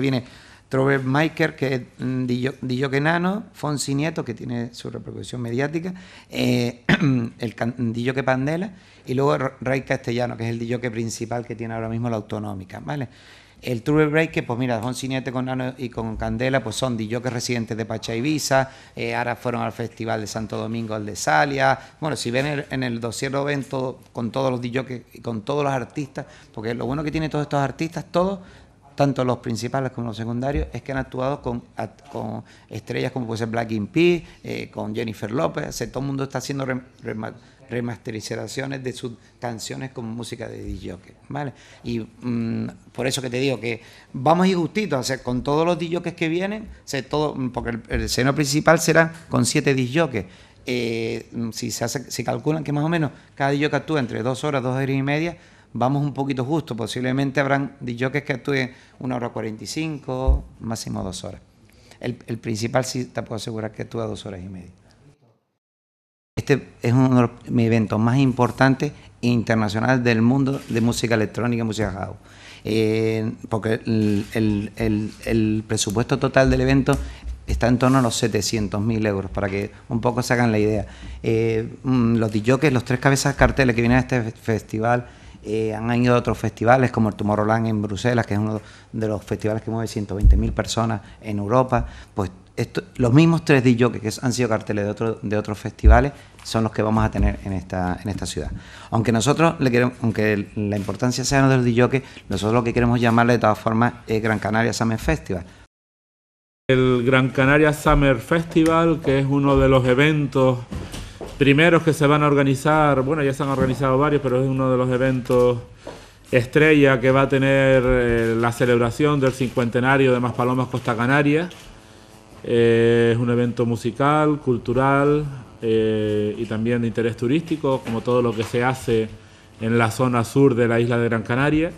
viene Trover Maker, que es mm, que Nano, Fonsi Nieto, que tiene su repercusión mediática, eh, el Dillo que Pandela, y luego Rey Castellano, que es el Dilloque principal que tiene ahora mismo la autonómica, ¿vale? El True Break, que pues mira, Fonsi Nieto con Nano y con Candela, pues son que residentes de Pacha Ibiza, Visa eh, ahora fueron al Festival de Santo Domingo, al de Salia. Bueno, si ven en el dossier lo ven con todos los Diyokes, y con todos los artistas, porque lo bueno que tiene todos estos artistas, todos tanto los principales como los secundarios, es que han actuado con, estrellas como puede ser Black In Peace, eh, con Jennifer López, todo el mundo está haciendo remasterizaciones de sus canciones con música de DJ, ¿vale? Y mm, por eso que te digo que vamos a ir justito, con todos los DJ que vienen, todo, porque el, escenario seno principal será con siete DJ. Eh, mm, si se calculan que más o menos cada DJ actúa entre dos horas, dos horas y media, vamos un poquito justo. Posiblemente habrán DJs que actúen una hora 45, máximo dos horas. El, principal sí te puedo asegurar que actúa dos horas y media. Este es uno de los eventos más importantes internacionales del mundo de música electrónica y música house. Eh, porque el, presupuesto total del evento está en torno a los 700.000 mil euros, para que un poco se hagan la idea. Eh, mm, los DJs, los tres cabezas carteles que vienen a este festival, eh, han ido otros festivales como el Tomorrowland en Bruselas, que es uno de los festivales que mueve 120.000 personas en Europa. Pues esto, los mismos tres DJs que han sido carteles de, otro, de otros festivales son los que vamos a tener en esta, en esta ciudad. Aunque nosotros, le queremos, aunque la importancia sea de los nosotros lo que queremos llamarle de todas formas es Gran Canaria Summer Festival. El Gran Canaria Summer Festival, que es uno de los eventos primeros que se van a organizar, bueno, ya se han organizado varios, pero es uno de los eventos estrella que va a tener eh, la celebración del cincuentenario de Maspalomas Costa Canaria. Eh, es un evento musical, cultural eh, y también de interés turístico, como todo lo que se hace en la zona sur de la isla de Gran Canaria.